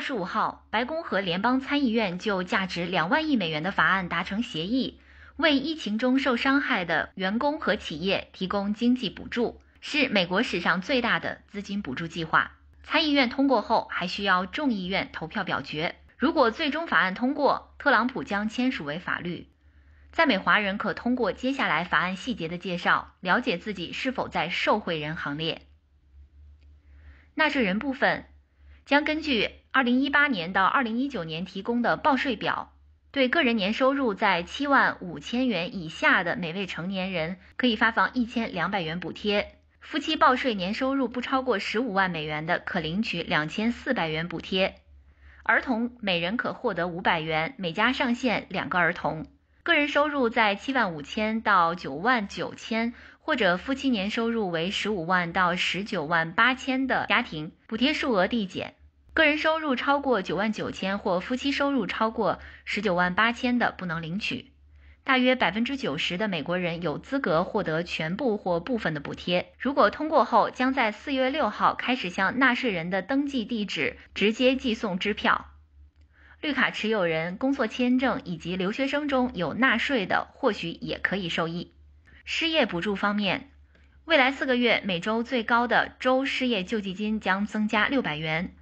二十五号，白宫和联邦参议院就价值两万亿美元的法案达成协议，为疫情中受伤害的员工和企业提供经济补助，是美国史上最大的资金补助计划。参议院通过后，还需要众议院投票表决。如果最终法案通过，特朗普将签署为法律。在美华人可通过接下来法案细节的介绍，了解自己是否在受惠人行列。纳税人部分。将根据二零一八年到二零一九年提供的报税表，对个人年收入在七万五千元以下的每位成年人，可以发放一千两百元补贴；夫妻报税年收入不超过十五万美元的，可领取两千四百元补贴；儿童每人可获得五百元，每家上限两个儿童。个人收入在七万五千到九万九千，或者夫妻年收入为十五万到十九万八千的家庭，补贴数额递减。个人收入超过九万九千或夫妻收入超过十九万八千的不能领取。大约百分之九十的美国人有资格获得全部或部分的补贴。如果通过后，将在四月六号开始向纳税人的登记地址直接寄送支票。绿卡持有人、工作签证以及留学生中有纳税的或许也可以受益。失业补助方面，未来四个月每周最高的州失业救济金将增加六百元。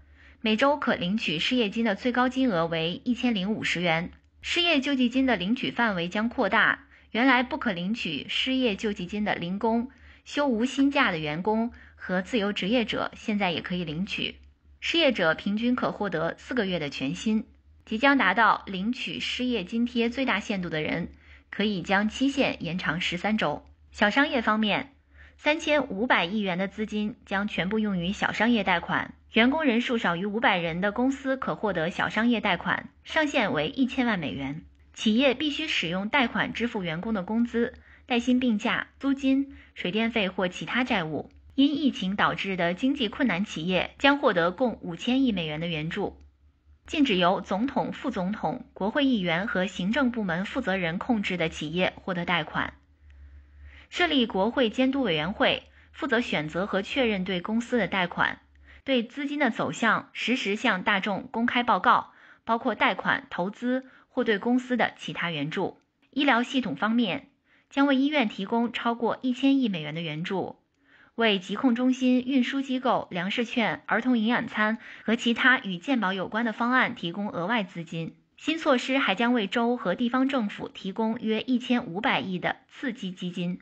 每周可领取失业金的最高金额为一千零五十元。失业救济金的领取范围将扩大，原来不可领取失业救济金的零工、休无薪假的员工和自由职业者，现在也可以领取。失业者平均可获得四个月的全薪。即将达到领取失业津贴最大限度的人，可以将期限延长十三周。小商业方面，三千五百亿元的资金将全部用于小商业贷款。员工人数少于五百人的公司可获得小商业贷款，上限为一千万美元。企业必须使用贷款支付员工的工资、带薪病假、租金、水电费或其他债务。因疫情导致的经济困难企业将获得共五千亿美元的援助。禁止由总统、副总统、国会议员和行政部门负责人控制的企业获得贷款。设立国会监督委员会，负责选择和确认对公司的贷款。对资金的走向实时向大众公开报告，包括贷款、投资或对公司的其他援助。医疗系统方面将为医院提供超过一千亿美元的援助，为疾控中心、运输机构、粮食券、儿童营养餐和其他与健保有关的方案提供额外资金。新措施还将为州和地方政府提供约一千五百亿的刺激基金。